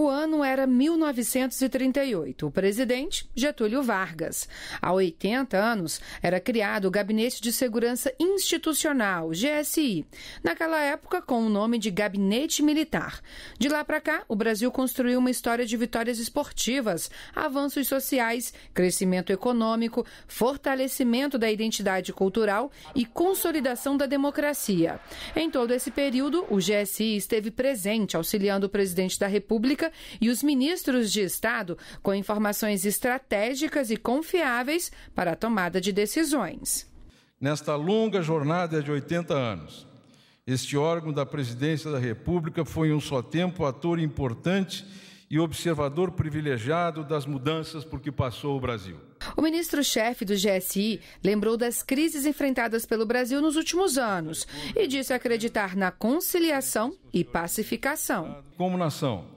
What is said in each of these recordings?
O ano era 1938. O presidente, Getúlio Vargas. Há 80 anos, era criado o Gabinete de Segurança Institucional, GSI, naquela época com o nome de Gabinete Militar. De lá para cá, o Brasil construiu uma história de vitórias esportivas, avanços sociais, crescimento econômico, fortalecimento da identidade cultural e consolidação da democracia. Em todo esse período, o GSI esteve presente auxiliando o presidente da República e os ministros de Estado com informações estratégicas e confiáveis para a tomada de decisões. Nesta longa jornada de 80 anos, este órgão da Presidência da República foi, em um só tempo, ator importante e observador privilegiado das mudanças por que passou o Brasil. O ministro-chefe do GSI lembrou das crises enfrentadas pelo Brasil nos últimos anos e disse acreditar na conciliação e pacificação. Como nação,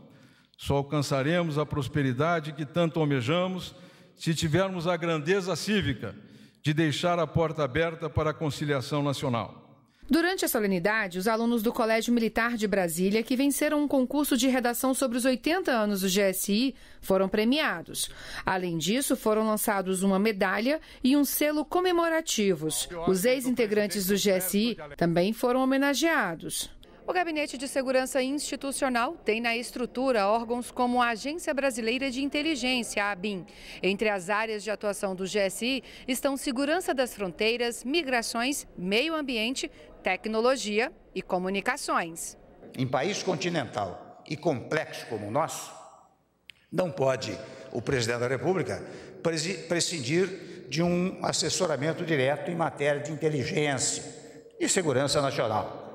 só alcançaremos a prosperidade que tanto almejamos se tivermos a grandeza cívica de deixar a porta aberta para a conciliação nacional. Durante a solenidade, os alunos do Colégio Militar de Brasília, que venceram um concurso de redação sobre os 80 anos do GSI, foram premiados. Além disso, foram lançados uma medalha e um selo comemorativos. Os ex-integrantes do GSI também foram homenageados. O Gabinete de Segurança Institucional tem na estrutura órgãos como a Agência Brasileira de Inteligência, a ABIN. Entre as áreas de atuação do GSI estão segurança das fronteiras, migrações, meio ambiente, tecnologia e comunicações. Em país continental e complexo como o nosso, não pode o presidente da República prescindir de um assessoramento direto em matéria de inteligência e segurança nacional.